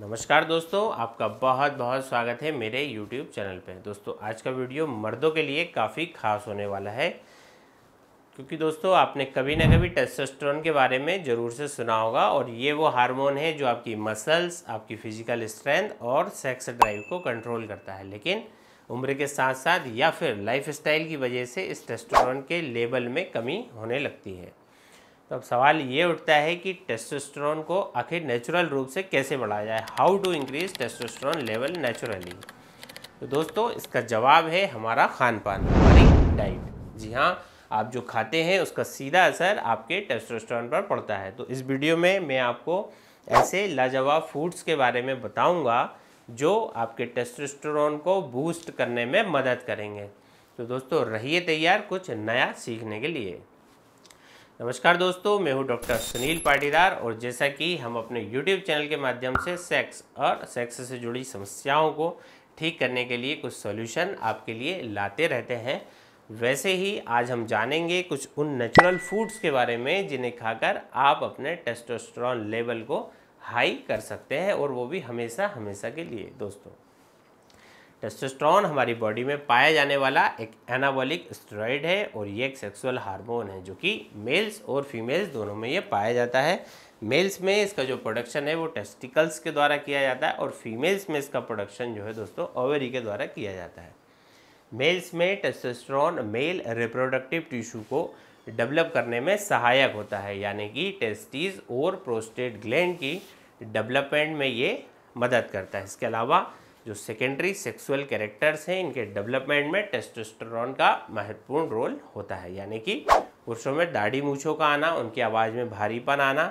नमस्कार दोस्तों आपका बहुत बहुत स्वागत है मेरे YouTube चैनल पे दोस्तों आज का वीडियो मर्दों के लिए काफ़ी खास होने वाला है क्योंकि दोस्तों आपने कभी ना कभी टेस्टोस्टेरोन के बारे में ज़रूर से सुना होगा और ये वो हार्मोन है जो आपकी मसल्स आपकी फिजिकल स्ट्रेंथ और सेक्स ड्राइव को कंट्रोल करता है लेकिन उम्र के साथ साथ या फिर लाइफ की वजह से इस टेस्टोस्टेरोन के लेवल में कमी होने लगती है तो अब सवाल ये उठता है कि टेस्टोस्टेरोन को आखिर नेचुरल रूप से कैसे बढ़ाया जाए how to increase testosterone level naturally तो दोस्तों इसका जवाब है हमारा खान पान हमारी डाइट जी हाँ आप जो खाते हैं उसका सीधा असर आपके टेस्टोस्टेरोन पर पड़ता है तो इस वीडियो में मैं आपको ऐसे लाजवाब फूड्स के बारे में बताऊँगा जो आपके टेस्टोस्टेरोन को बूस्ट करने में मदद करेंगे तो दोस्तों रहिए तैयार कुछ नया सीखने के लिए नमस्कार दोस्तों मैं हूं डॉक्टर सुनील पाटीदार और जैसा कि हम अपने यूट्यूब चैनल के माध्यम से सेक्स और सेक्स से जुड़ी समस्याओं को ठीक करने के लिए कुछ सॉल्यूशन आपके लिए लाते रहते हैं वैसे ही आज हम जानेंगे कुछ उन नेचुरल फूड्स के बारे में जिन्हें खाकर आप अपने टेस्टोस्ट्रॉन लेवल को हाई कर सकते हैं और वो भी हमेशा हमेशा के लिए दोस्तों टेस्टोस्ट्रॉन हमारी बॉडी में पाया जाने वाला एक एनाबॉलिक स्टेरॉइड है और ये एक सेक्सुअल हार्मोन है जो कि मेल्स और फीमेल्स दोनों में ये पाया जाता है मेल्स में इसका जो प्रोडक्शन है वो टेस्टिकल्स के द्वारा किया जाता है और फीमेल्स में इसका प्रोडक्शन जो है दोस्तों ओवरी के द्वारा किया जाता है मेल्स में टेस्टोस्टेरॉन मेल रिप्रोडक्टिव टिश्यू को डेवलप करने में सहायक होता है यानी कि टेस्टीज और प्रोस्टेट ग्लैंड की डेवलपमेंट में ये मदद करता है इसके अलावा जो सेकेंडरी सेक्सुअल कैरेक्टर्स हैं इनके डेवलपमेंट में टेस्टोस्टेरोन का महत्वपूर्ण रोल होता है यानी कि पुरुषों में दाढ़ी मूछों का आना उनकी आवाज़ में भारीपन आना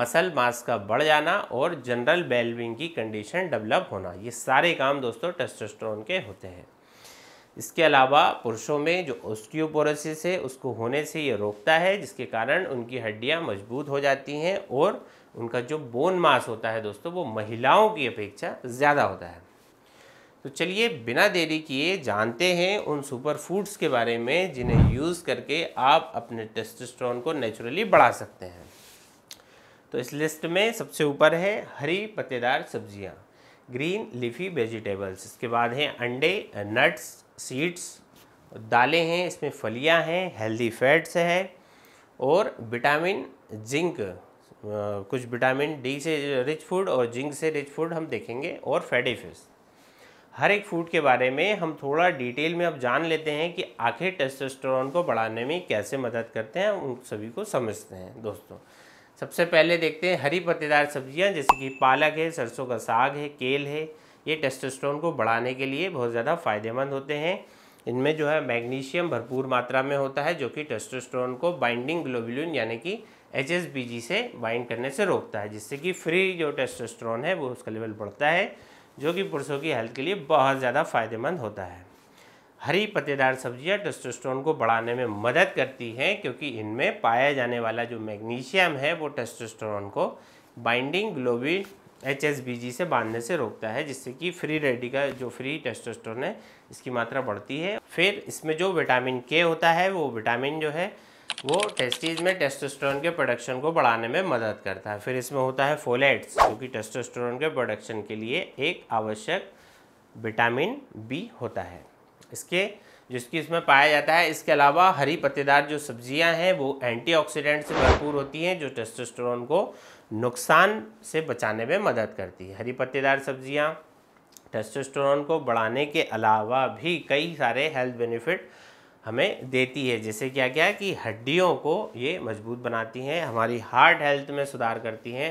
मसल मास का बढ़ जाना और जनरल बेलविंग की कंडीशन डेवलप होना ये सारे काम दोस्तों टेस्टोस्टेरोन के होते हैं इसके अलावा पुरुषों में जो ऑस्टियोपोरोसिस है उसको होने से ये रोकता है जिसके कारण उनकी हड्डियाँ मजबूत हो जाती हैं और उनका जो बोन मास होता है दोस्तों वो महिलाओं की अपेक्षा ज़्यादा होता है तो चलिए बिना देरी किए जानते हैं उन सुपर फूड्स के बारे में जिन्हें यूज़ करके आप अपने टेस्टोस्टेरोन को नेचुरली बढ़ा सकते हैं तो इस लिस्ट में सबसे ऊपर है हरी पत्तेदार सब्जियां ग्रीन लीफी वेजिटेबल्स इसके बाद हैं अंडे नट्स सीड्स दालें हैं इसमें फलियां हैं हेल्दी फैट्स है और विटामिन जिंक कुछ विटामिन डी से रिच फूड और जिंक से रिच फूड हम देखेंगे और फैटी फिश हर एक फूड के बारे में हम थोड़ा डिटेल में अब जान लेते हैं कि आखिर टेस्टोस्टेरोन को बढ़ाने में कैसे मदद करते हैं उन सभी को समझते हैं दोस्तों सबसे पहले देखते हैं हरी पत्तेदार सब्जियां जैसे कि पालक है सरसों का साग है केल है ये टेस्टोस्टेरोन को बढ़ाने के लिए बहुत ज़्यादा फायदेमंद होते हैं इनमें जो है मैग्नीशियम भरपूर मात्रा में होता है जो कि टेस्टोस्टेरोन को बाइंडिंग ग्लोबुलिन यानी कि एच से बाइंड करने से रोकता है जिससे कि फ्री जो टेस्टोस्टेरोन है वो उसका लेवल बढ़ता है जो कि पुरुषों की हेल्थ के लिए बहुत ज़्यादा फायदेमंद होता है हरी पत्तेदार सब्जियां टेस्टोस्टेरोन को बढ़ाने में मदद करती हैं क्योंकि इनमें पाया जाने वाला जो मैग्नीशियम है वो टेस्टोस्टेरोन को बाइंडिंग ग्लोबिन एच से बांधने से रोकता है जिससे कि फ्री रेडिकल जो फ्री टेस्टोस्टेरोन है इसकी मात्रा बढ़ती है फिर इसमें जो विटामिन के होता है वो विटामिन जो है वो टेस्टीज में टेस्टोस्टेरोन के प्रोडक्शन को बढ़ाने में मदद करता है फिर इसमें होता है फोलेट्स जो कि टेस्टोस्टेरोन के प्रोडक्शन के लिए एक आवश्यक विटामिन बी होता है इसके जिसकी इसमें पाया जाता है इसके अलावा हरी पत्तेदार जो सब्जियां हैं वो एंटीऑक्सीडेंट से भरपूर होती हैं जो टेस्टोस्टेरोन को नुकसान से बचाने में मदद करती है हरी पत्तेदार सब्जियाँ टेस्टोस्टेरोन को बढ़ाने के अलावा भी कई सारे हेल्थ बेनिफिट हमें देती है जैसे क्या क्या है कि हड्डियों को ये मजबूत बनाती हैं हमारी हार्ट हेल्थ में सुधार करती हैं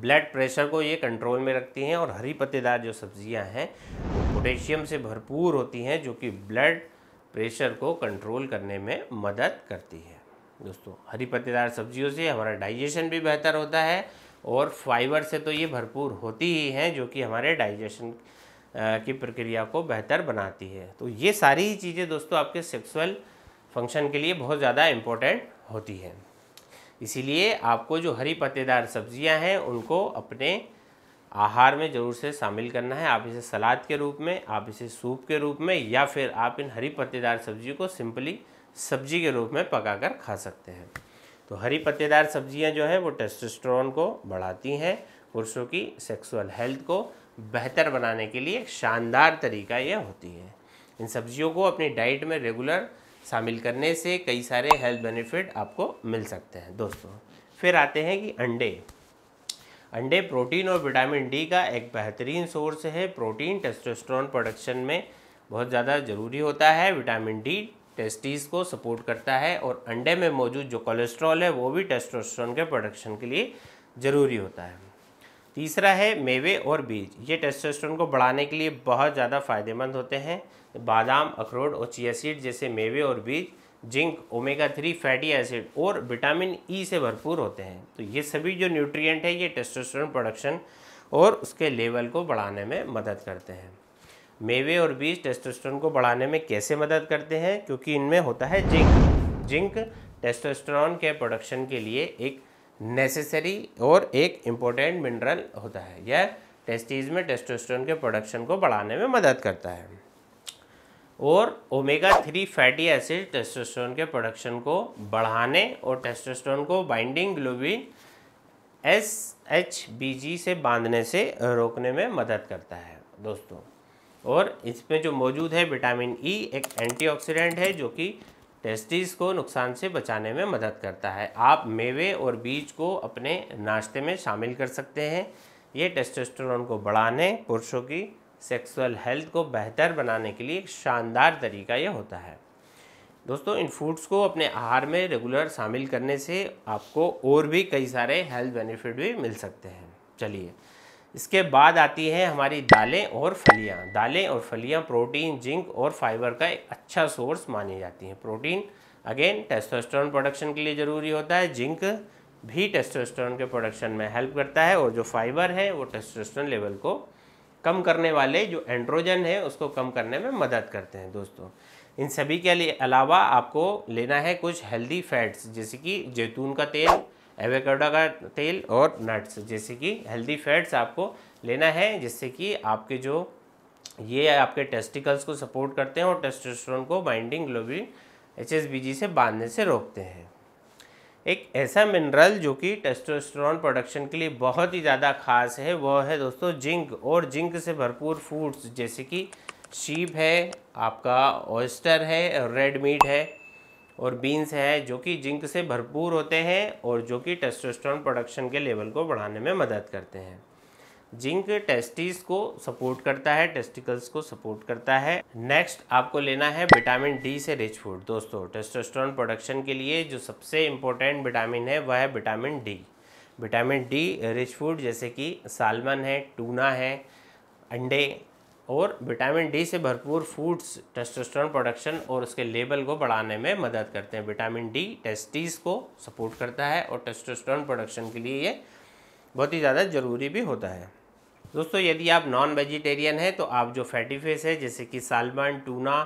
ब्लड प्रेशर को ये कंट्रोल में रखती हैं और हरी पत्तेदार जो सब्जियां हैं वो पोटेशियम से भरपूर होती हैं जो कि ब्लड प्रेशर को कंट्रोल करने में मदद करती है दोस्तों हरी पत्तेदार सब्जियों से हमारा डाइजेशन भी बेहतर होता है और फाइबर से तो ये भरपूर होती ही हैं जो कि हमारे डाइजेशन की प्रक्रिया को बेहतर बनाती है तो ये सारी ही चीज़ें दोस्तों आपके सेक्सुअल फंक्शन के लिए बहुत ज़्यादा इम्पोर्टेंट होती है इसीलिए आपको जो हरी पत्तेदार सब्जियां हैं उनको अपने आहार में ज़रूर से शामिल करना है आप इसे सलाद के रूप में आप इसे सूप के रूप में या फिर आप इन हरी पत्तेदार सब्जी को सिंपली सब्जी के रूप में पका खा सकते हैं तो हरी पत्तेदार सब्ज़ियाँ जो हैं वो टेस्टोस्टेरोन को बढ़ाती हैं पुरुषों की सेक्सुअल हेल्थ को बेहतर बनाने के लिए एक शानदार तरीका यह होती है इन सब्जियों को अपनी डाइट में रेगुलर शामिल करने से कई सारे हेल्थ बेनिफिट आपको मिल सकते हैं दोस्तों फिर आते हैं कि अंडे अंडे प्रोटीन और विटामिन डी का एक बेहतरीन सोर्स है प्रोटीन टेस्टोस्टेरोन प्रोडक्शन में बहुत ज़्यादा ज़रूरी होता है विटामिन डी टेस्टीज़ को सपोर्ट करता है और अंडे में मौजूद जो कोलेस्ट्रॉल है वो भी टेस्टोस्टेरोन के प्रोडक्शन के लिए ज़रूरी होता है तीसरा है मेवे और बीज ये टेस्टोस्टेरोन को बढ़ाने के लिए बहुत ज़्यादा फायदेमंद होते हैं बादाम अखरोट और चिया सीड जैसे मेवे और बीज zinc omega three fatty acid और विटामिन ई e से भरपूर होते हैं तो ये सभी जो न्यूट्रिएंट है ये टेस्टोस्टेरोन प्रोडक्शन और उसके लेवल को बढ़ाने में मदद करते हैं मेवे और बीज टेस्टोस्टेरोन को बढ़ाने में कैसे मदद करते हैं क्योंकि इनमें होता है जिंक जिंक टेस्टोस्टेरोन के प्रोडक्शन के लिए एक नेसेसरी और एक इम्पोर्टेंट मिनरल होता है यह टेस्टीज में टेस्टोस्टेरोन के प्रोडक्शन को बढ़ाने में मदद करता है और omega three fatty acid testosterone के प्रोडक्शन को बढ़ाने और टेस्टोस्टेरोन को binding globin S H B G से बांधने से रोकने में मदद करता है दोस्तों और इसमें जो मौजूद है विटामिन ई e, एक एंटीऑक्सीडेंट है जो कि टेस्टीज को नुकसान से बचाने में मदद करता है आप मेवे और बीज को अपने नाश्ते में शामिल कर सकते हैं ये टेस्टोस्टेरोन को बढ़ाने पुरुषों की सेक्सुअल हेल्थ को बेहतर बनाने के लिए एक शानदार तरीका ये होता है दोस्तों इन फूड्स को अपने आहार में रेगुलर शामिल करने से आपको और भी कई सारे हेल्थ बेनिफिट भी मिल सकते हैं चलिए इसके बाद आती है हमारी दालें और फलियाँ दालें और फलियाँ प्रोटीन जिंक और फाइबर का एक अच्छा सोर्स मानी जाती हैं प्रोटीन अगेन टेस्टोस्टेरोन प्रोडक्शन के लिए ज़रूरी होता है जिंक भी टेस्टोस्टेरोन के प्रोडक्शन में हेल्प करता है और जो फाइबर है वो टेस्टोस्टेरोन लेवल को कम करने वाले जो एंड्रोजन है उसको कम करने में मदद करते हैं दोस्तों इन सभी के अलावा आपको लेना है कुछ हेल्दी फैट्स जैसे कि जैतून का तेल एवेकोडा का तेल और नट्स जैसे कि हेल्दी फैट्स आपको लेना है जिससे कि आपके जो ये आपके टेस्टिकल्स को सपोर्ट करते हैं और टेस्टोस्टेरोन को बाइंडिंग ग्लोबिन एच से बांधने से रोकते हैं एक ऐसा मिनरल जो कि टेस्टोस्टेरोन प्रोडक्शन के लिए बहुत ही ज़्यादा खास है वह है दोस्तों जिंक और जिंक से भरपूर फूड्स जैसे कि शीप है आपका ऑयस्टर है रेड मीट है और बीन्स है जो कि जिंक से भरपूर होते हैं और जो कि टेस्टोस्टेरोन प्रोडक्शन के लेवल को बढ़ाने में मदद करते हैं जिंक टेस्टिस को सपोर्ट करता है टेस्टिकल्स को सपोर्ट करता है नेक्स्ट आपको लेना है विटामिन डी से रिच फूड दोस्तों टेस्टोस्टेरोन प्रोडक्शन के लिए जो सबसे इम्पोर्टेंट विटामिन है वह है vitamin D vitamin D rich food जैसे कि सालमन है टूना है अंडे और विटामिन डी से भरपूर फूड्स टेस्टोस्टेरोन प्रोडक्शन और उसके लेवल को बढ़ाने में मदद करते हैं विटामिन डी टेस्टीज को सपोर्ट करता है और टेस्टोस्टेरोन प्रोडक्शन के लिए ये बहुत ही ज़्यादा ज़रूरी भी होता है दोस्तों यदि आप नॉन वेजिटेरियन हैं तो आप जो फैटी फिश है जैसे कि सालमन टूना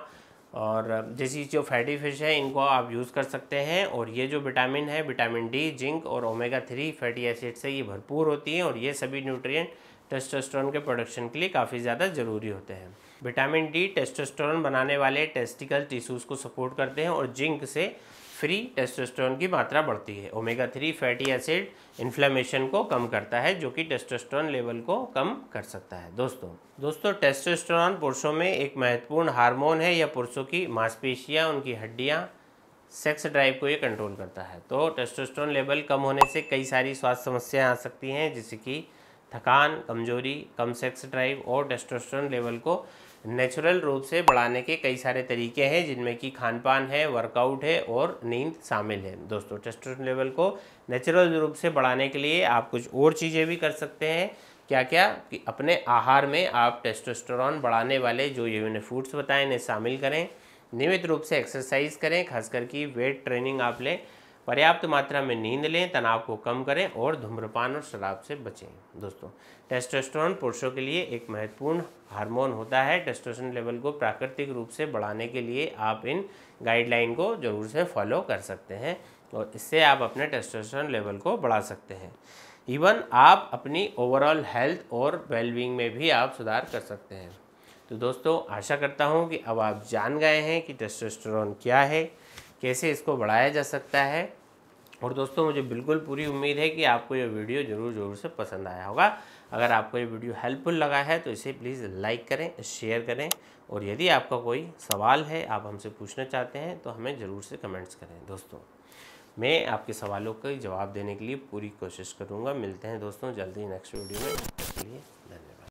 और जैसी जो फैटी फिश है इनको आप यूज़ कर सकते हैं और ये जो विटामिन है विटामिन डी जिंक और ओमेगा थ्री फैटी एसिड से ये भरपूर होती हैं और ये सभी न्यूट्रिएंट टेस्टोस्टेरोन के प्रोडक्शन के लिए काफ़ी ज़्यादा ज़रूरी होते हैं विटामिन डी टेस्टोस्टेरोन बनाने वाले टेस्टिकल टिश्यूज़ को सपोर्ट करते हैं और जिंक से फ्री टेस्टोस्टेरोन की मात्रा बढ़ती है omega three fatty acid inflammation को कम करता है जो कि टेस्टोस्टेरोन लेवल को कम कर सकता है दोस्तों दोस्तों टेस्टोस्टेरोन पुरुषों में एक महत्वपूर्ण हार्मोन है या पुरुषों की मांसपेशियाँ उनकी हड्डियाँ सेक्स ड्राइव को ये कंट्रोल करता है तो टेस्टोस्टेरोन लेवल कम होने से कई सारी स्वास्थ्य समस्याएं आ सकती हैं जैसे कि थकान कमजोरी कम सेक्स ड्राइव और टेस्टोस्टेरोन लेवल को नेचुरल रूप से बढ़ाने के कई सारे तरीके हैं जिनमें कि खान पान है वर्कआउट है और नींद शामिल है दोस्तों टेस्टोस्टेरोन लेवल को नेचुरल रूप से बढ़ाने के लिए आप कुछ और चीज़ें भी कर सकते हैं क्या क्या कि अपने आहार में आप टेस्टोस्टेरोन बढ़ाने वाले जो ये मैंने फूड्स बताए इन्हें शामिल करें नियमित रूप से एक्सरसाइज करें खासकर करके वेट ट्रेनिंग आप लें पर्याप्त मात्रा में नींद लें तनाव को कम करें और धूम्रपान और शराब से बचें दोस्तों टेस्टोस्टेरोन पुरुषों के लिए एक महत्वपूर्ण हार्मोन होता है टेस्टोस्टेरोन लेवल को प्राकृतिक रूप से बढ़ाने के लिए आप इन गाइडलाइन को ज़रूर से फॉलो कर सकते हैं और इससे आप अपने टेस्टोस्टेरोन लेवल को बढ़ा सकते हैं इवन आप अपनी ओवरऑल हेल्थ और वेलबींग में भी आप सुधार कर सकते हैं तो दोस्तों आशा करता हूँ कि अब आप जान गए हैं कि टेस्टोस्टेरोन क्या है कैसे इसको बढ़ाया जा सकता है और दोस्तों मुझे बिल्कुल पूरी उम्मीद है कि आपको ये वीडियो ज़रूर ज़रूर से पसंद आया होगा अगर आपको ये वीडियो हेल्पफुल लगा है तो इसे प्लीज़ लाइक करें शेयर करें और यदि आपका कोई सवाल है आप हमसे पूछना चाहते हैं तो हमें ज़रूर से कमेंट्स करें दोस्तों मैं आपके सवालों का जवाब देने के लिए पूरी कोशिश करूँगा मिलते हैं दोस्तों जल्दी नेक्स्ट वीडियो में